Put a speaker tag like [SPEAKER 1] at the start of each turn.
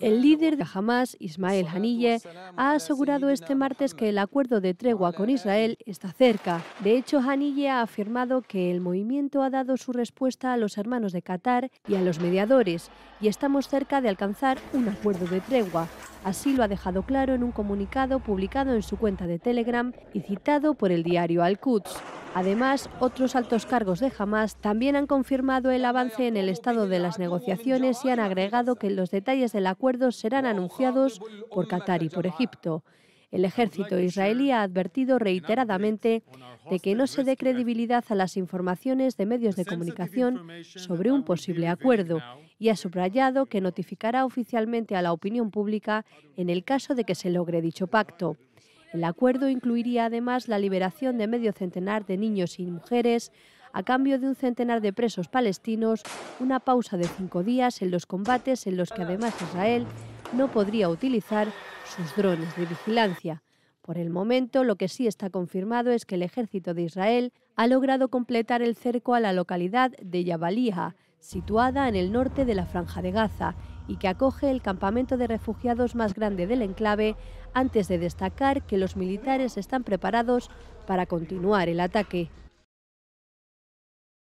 [SPEAKER 1] El líder de Hamas, Ismael Hanille, ha asegurado este martes que el acuerdo de tregua con Israel está cerca. De hecho, Hanille ha afirmado que el movimiento ha dado su respuesta a los hermanos de Qatar y a los mediadores y estamos cerca de alcanzar un acuerdo de tregua, Así lo ha dejado claro en un comunicado publicado en su cuenta de Telegram y citado por el diario Al-Quds. Además, otros altos cargos de Hamas también han confirmado el avance en el estado de las negociaciones y han agregado que los detalles del acuerdo serán anunciados por Qatar y por Egipto. El ejército israelí ha advertido reiteradamente de que no se dé credibilidad a las informaciones de medios de comunicación sobre un posible acuerdo y ha subrayado que notificará oficialmente a la opinión pública en el caso de que se logre dicho pacto. El acuerdo incluiría además la liberación de medio centenar de niños y mujeres a cambio de un centenar de presos palestinos, una pausa de cinco días en los combates en los que además Israel no podría utilizar sus drones de vigilancia. Por el momento, lo que sí está confirmado es que el ejército de Israel ha logrado completar el cerco a la localidad de Yabaliha, situada en el norte de la Franja de Gaza y que acoge el campamento de refugiados más grande del enclave, antes de destacar que los militares están preparados para continuar el ataque.